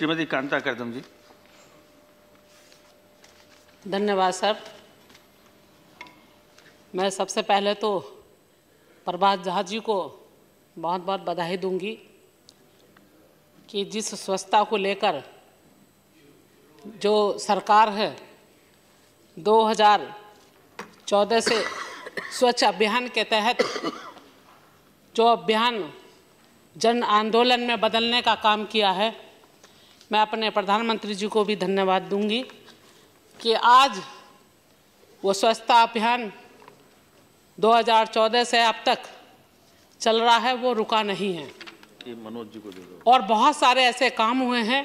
श्रीमती कांता कर्दम जी धन्यवाद सर मैं सबसे पहले तो प्रभात झा जी को बहुत बहुत बधाई दूंगी कि जिस स्वच्छता को लेकर जो सरकार है 2014 से स्वच्छ अभियान के तहत जो अभियान जन आंदोलन में बदलने का काम किया है मैं अपने प्रधानमंत्री जी को भी धन्यवाद दूंगी कि आज वो स्वच्छता अभियान 2014 से अब तक चल रहा है वो रुका नहीं है मनोज जी को दे दो और बहुत सारे ऐसे काम हुए हैं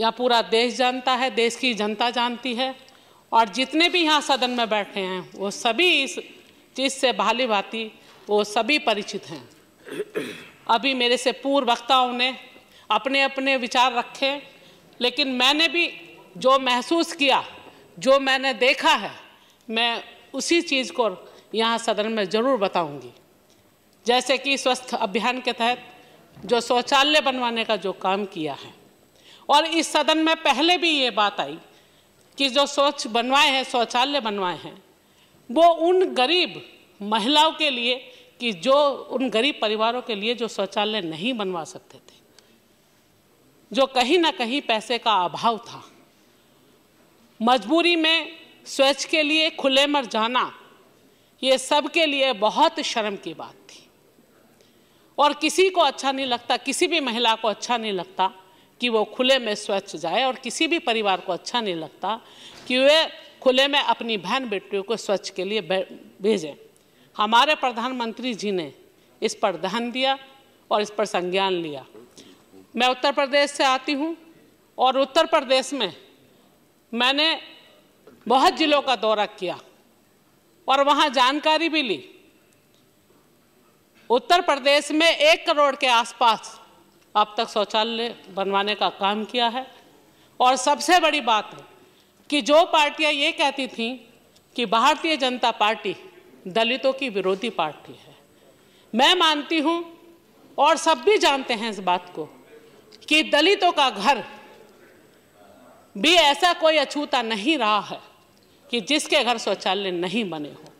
यह पूरा देश जानता है देश की जनता जानती है और जितने भी यहाँ सदन में बैठे हैं वो सभी इस चीज़ से भाली भाती वो सभी परिचित हैं अभी मेरे से पूर्व वक्ताओं ने अपने अपने विचार रखें लेकिन मैंने भी जो महसूस किया जो मैंने देखा है मैं उसी चीज़ को यहाँ सदन में ज़रूर बताऊँगी जैसे कि स्वस्थ अभियान के तहत जो शौचालय बनवाने का जो काम किया है और इस सदन में पहले भी ये बात आई कि जो शौच बनवाए हैं शौचालय बनवाए हैं वो उन गरीब महिलाओं के लिए कि जो उन गरीब परिवारों के लिए जो शौचालय नहीं बनवा सकते थे जो कहीं ना कहीं पैसे का अभाव था मजबूरी में स्वच्छ के लिए खुले मर जाना ये सब के लिए बहुत शर्म की बात थी और किसी को अच्छा नहीं लगता किसी भी महिला को अच्छा नहीं लगता कि वो खुले में स्वच्छ जाए और किसी भी परिवार को अच्छा नहीं लगता कि वे खुले में अपनी बहन बेटियों को स्वच्छ के लिए भेजें हमारे प्रधानमंत्री जी ने इस पर ध्यान दिया और इस पर संज्ञान लिया मैं उत्तर प्रदेश से आती हूँ और उत्तर प्रदेश में मैंने बहुत ज़िलों का दौरा किया और वहाँ जानकारी भी ली उत्तर प्रदेश में एक करोड़ के आसपास अब तक शौचालय बनवाने का काम किया है और सबसे बड़ी बात है कि जो पार्टियां ये कहती थीं कि भारतीय जनता पार्टी दलितों की विरोधी पार्टी है मैं मानती हूँ और सब भी जानते हैं इस बात को कि दलितों का घर भी ऐसा कोई अछूता नहीं रहा है कि जिसके घर शौचालय नहीं बने हो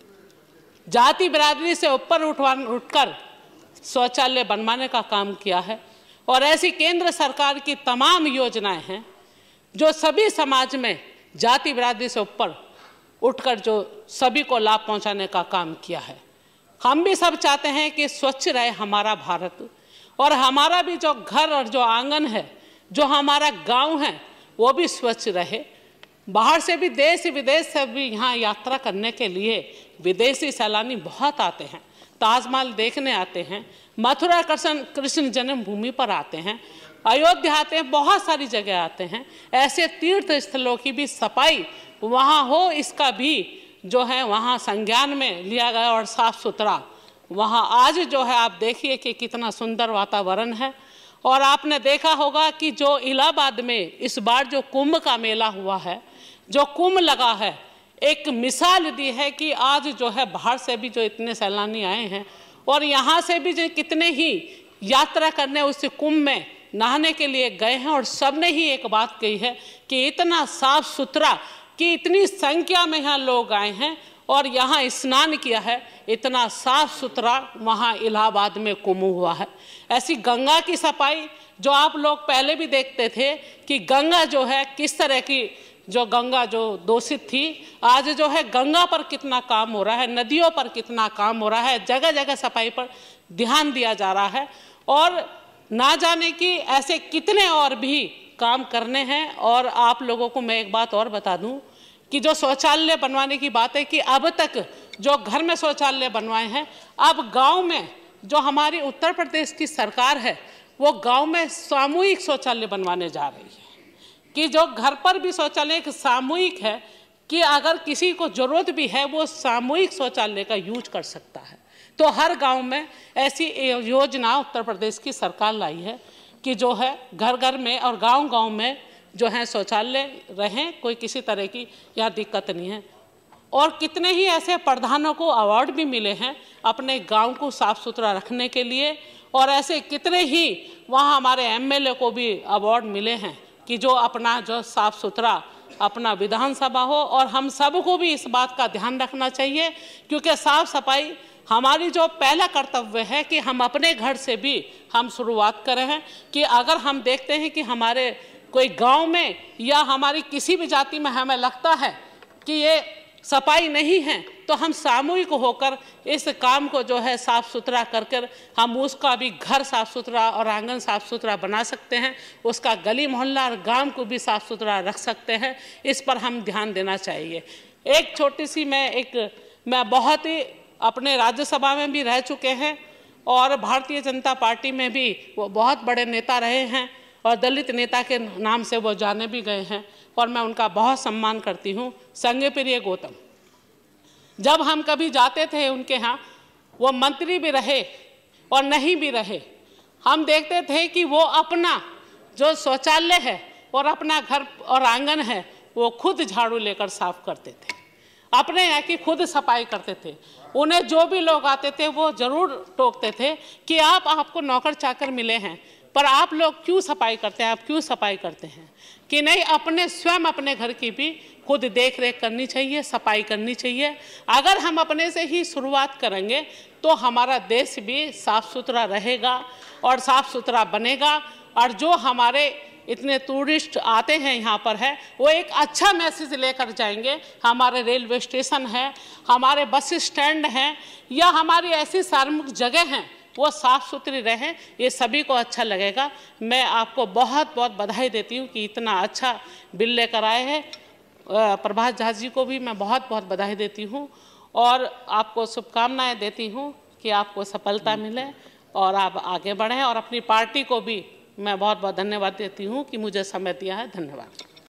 जाति बिरादरी से ऊपर उठवा उठकर शौचालय बनवाने का काम किया है और ऐसी केंद्र सरकार की तमाम योजनाएं हैं जो सभी समाज में जाति बिरादरी से ऊपर उठकर जो सभी को लाभ पहुंचाने का काम किया है हम भी सब चाहते हैं कि स्वच्छ रहे हमारा भारत और हमारा भी जो घर और जो आंगन है जो हमारा गांव है वो भी स्वच्छ रहे बाहर से भी देश विदेश से भी यहाँ यात्रा करने के लिए विदेशी सैलानी बहुत आते हैं ताजमहल देखने आते हैं मथुरा कृष्ण कृष्ण जन्मभूमि पर आते हैं अयोध्या आते हैं बहुत सारी जगह आते हैं ऐसे तीर्थ स्थलों की भी सफाई वहाँ हो इसका भी जो है वहाँ संज्ञान में लिया गया और साफ सुथरा वहाँ आज जो है आप देखिए कि कितना सुंदर वातावरण है और आपने देखा होगा कि जो इलाहाबाद में इस बार जो कुंभ का मेला हुआ है जो कुंभ लगा है एक मिसाल दी है कि आज जो है बाहर से भी जो इतने सैलानी आए हैं और यहाँ से भी जो कितने ही यात्रा करने उस कुंभ में नहाने के लिए गए हैं और सब ने ही एक बात कही है कि इतना साफ सुथरा कि इतनी संख्या में यहाँ लोग आए हैं और यहाँ स्नान किया है इतना साफ सुथरा वहाँ इलाहाबाद में कुम हुआ है ऐसी गंगा की सफाई जो आप लोग पहले भी देखते थे कि गंगा जो है किस तरह की जो गंगा जो दूषित थी आज जो है गंगा पर कितना काम हो रहा है नदियों पर कितना काम हो रहा है जगह जगह सफाई पर ध्यान दिया जा रहा है और ना जाने कि ऐसे कितने और भी काम करने हैं और आप लोगों को मैं एक बात और बता दूँ कि जो शौचालय बनवाने की बात है कि अब तक जो घर में शौचालय बनवाए हैं अब गांव में जो हमारी उत्तर प्रदेश की सरकार है वो गांव में सामूहिक शौचालय बनवाने जा रही है कि जो घर पर भी शौचालय एक सामूहिक है कि अगर किसी को ज़रूरत भी है वो सामूहिक शौचालय का यूज कर सकता है तो हर गांव में ऐसी योजना उत्तर प्रदेश की सरकार लाई है कि जो है घर घर में और गांव गांव में जो हैं शौचालय रहें कोई किसी तरह की यह दिक्कत नहीं है और कितने ही ऐसे प्रधानों को अवार्ड भी मिले हैं अपने गांव को साफ सुथरा रखने के लिए और ऐसे कितने ही वहाँ हमारे एमएलए को भी अवार्ड मिले हैं कि जो अपना जो साफ सुथरा अपना विधानसभा हो और हम सबको भी इस बात का ध्यान रखना चाहिए क्योंकि साफ सफाई हमारी जो पहला कर्तव्य है कि हम अपने घर से भी हम शुरुआत करें कि अगर हम देखते हैं कि हमारे कोई गांव में या हमारी किसी भी जाति में हमें लगता है कि ये सफाई नहीं है तो हम सामूहिक होकर इस काम को जो है साफ़ सुथरा कर कर हम उसका भी घर साफ़ सुथरा और आंगन साफ़ सुथरा बना सकते हैं उसका गली मोहल्ला और गांव को भी साफ़ सुथरा रख सकते हैं इस पर हम ध्यान देना चाहिए एक छोटी सी मैं एक मैं बहुत ही अपने राज्यसभा में भी रह चुके हैं और भारतीय जनता पार्टी में भी वो बहुत बड़े नेता रहे हैं और दलित नेता के नाम से वो जाने भी गए हैं और मैं उनका बहुत सम्मान करती हूँ संगे प्रिय गौतम जब हम कभी जाते थे उनके यहाँ वो मंत्री भी रहे और नहीं भी रहे हम देखते थे कि वो अपना जो शौचालय है और अपना घर और आंगन है वो खुद झाड़ू लेकर साफ करते थे अपने यहाँ की खुद सफाई करते थे उन्हें जो भी लोग आते थे वो ज़रूर टोकते थे कि आप आपको नौकर चाकर मिले हैं पर आप लोग क्यों सफाई करते हैं आप क्यों सफाई करते हैं कि नहीं अपने स्वयं अपने घर की भी खुद देख रेख करनी चाहिए सफाई करनी चाहिए अगर हम अपने से ही शुरुआत करेंगे तो हमारा देश भी साफ़ सुथरा रहेगा और साफ़ सुथरा बनेगा और जो हमारे इतने टूरिस्ट आते हैं यहाँ पर है वो एक अच्छा मैसेज लेकर जाएंगे हमारे रेलवे स्टेशन है हमारे बस स्टैंड हैं या हमारी ऐसी सार्मिक जगह हैं वो साफ़ सुथरी रहें ये सभी को अच्छा लगेगा मैं आपको बहुत बहुत बधाई देती हूँ कि इतना अच्छा बिल लेकर आए हैं प्रभात झा जी को भी मैं बहुत बहुत बधाई देती हूँ और आपको शुभकामनाएँ देती हूँ कि आपको सफलता मिले और आप आगे बढ़ें और अपनी पार्टी को भी मैं बहुत बहुत धन्यवाद देती हूँ कि मुझे समय दिया है धन्यवाद